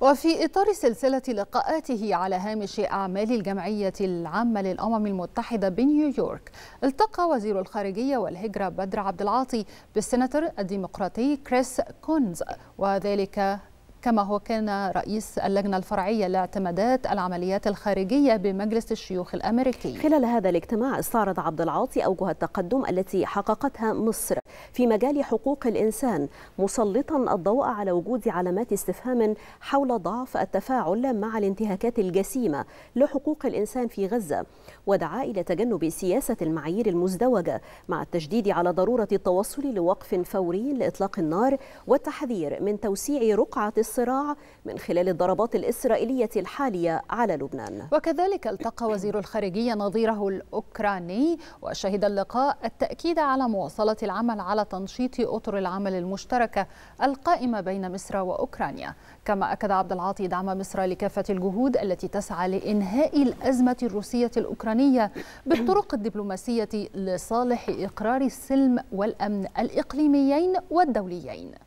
وفي إطار سلسلة لقاءاته على هامش أعمال الجمعية العامة للأمم المتحدة بنيويورك التقى وزير الخارجية والهجرة بدر عبد العاطي بالسناتور الديمقراطي كريس كونز وذلك كما هو كان رئيس اللجنة الفرعية لاعتمادات العمليات الخارجية بمجلس الشيوخ الأمريكي خلال هذا الاجتماع استعرض عبد العاطي أوجه التقدم التي حققتها مصر في مجال حقوق الإنسان مسلطا الضوء على وجود علامات استفهام حول ضعف التفاعل مع الانتهاكات الجسيمة لحقوق الإنسان في غزة ودعا إلى تجنب سياسة المعايير المزدوجة مع التشديد على ضرورة التوصل لوقف فوري لإطلاق النار والتحذير من توسيع رقعة الصراع الصراع من خلال الضربات الإسرائيلية الحالية على لبنان وكذلك التقى وزير الخارجية نظيره الأوكراني وشهد اللقاء التأكيد على مواصلة العمل على تنشيط أطر العمل المشتركة القائمة بين مصر وأوكرانيا كما أكد عبد العاطي دعم مصر لكافة الجهود التي تسعى لإنهاء الأزمة الروسية الأوكرانية بالطرق الدبلوماسية لصالح إقرار السلم والأمن الإقليميين والدوليين